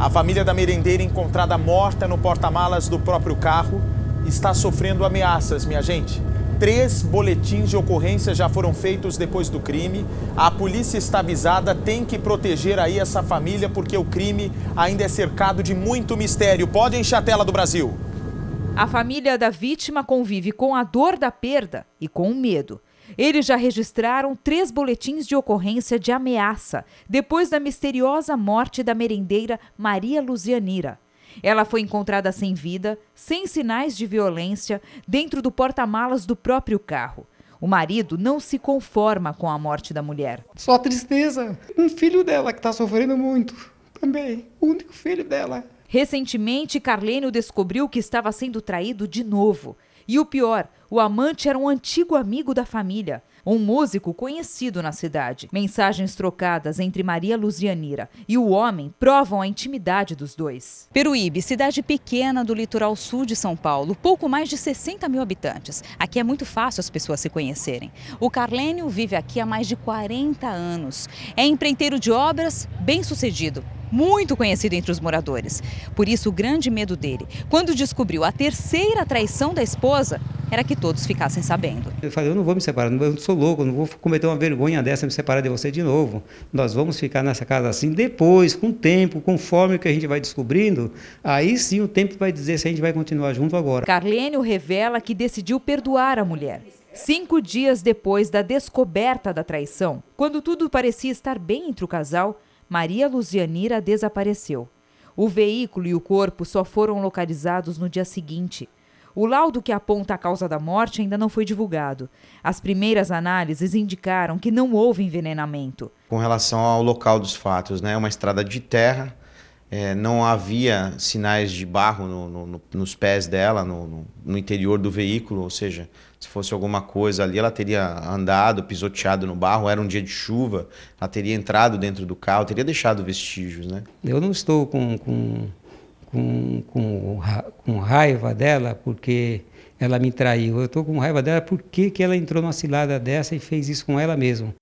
A família da merendeira, encontrada morta no porta-malas do próprio carro, está sofrendo ameaças, minha gente. Três boletins de ocorrência já foram feitos depois do crime. A polícia está avisada, tem que proteger aí essa família, porque o crime ainda é cercado de muito mistério. Pode encher a tela do Brasil. A família da vítima convive com a dor da perda e com o medo. Eles já registraram três boletins de ocorrência de ameaça depois da misteriosa morte da merendeira Maria Luzianira. Ela foi encontrada sem vida, sem sinais de violência, dentro do porta-malas do próprio carro. O marido não se conforma com a morte da mulher. Só a tristeza. Um filho dela que está sofrendo muito também, o único filho dela. Recentemente, Carlênio descobriu que estava sendo traído de novo. E o pior, o amante era um antigo amigo da família, um músico conhecido na cidade. Mensagens trocadas entre Maria Luzianira e o homem provam a intimidade dos dois. Peruíbe, cidade pequena do litoral sul de São Paulo, pouco mais de 60 mil habitantes. Aqui é muito fácil as pessoas se conhecerem. O Carlênio vive aqui há mais de 40 anos. É empreiteiro de obras, bem sucedido muito conhecido entre os moradores. Por isso, o grande medo dele, quando descobriu a terceira traição da esposa, era que todos ficassem sabendo. Eu falei, eu não vou me separar, eu sou louco, não vou cometer uma vergonha dessa, me separar de você de novo. Nós vamos ficar nessa casa assim depois, com o tempo, conforme o que a gente vai descobrindo, aí sim o tempo vai dizer se a gente vai continuar junto agora. Carlênio revela que decidiu perdoar a mulher. Cinco dias depois da descoberta da traição, quando tudo parecia estar bem entre o casal, Maria Luzianira desapareceu. O veículo e o corpo só foram localizados no dia seguinte. O laudo que aponta a causa da morte ainda não foi divulgado. As primeiras análises indicaram que não houve envenenamento. Com relação ao local dos fatos, né? Uma estrada de terra é, não havia sinais de barro no, no, nos pés dela, no, no, interior do veículo, ou seja, se fosse alguma coisa ali, ela teria andado, pisoteado no barro, era um dia de chuva, ela teria entrado dentro do carro, teria deixado vestígios, né? Eu não estou com, com, com, com, com raiva dela porque ela me traiu, eu estou com raiva dela porque que ela entrou numa cilada dessa e fez isso com ela mesma.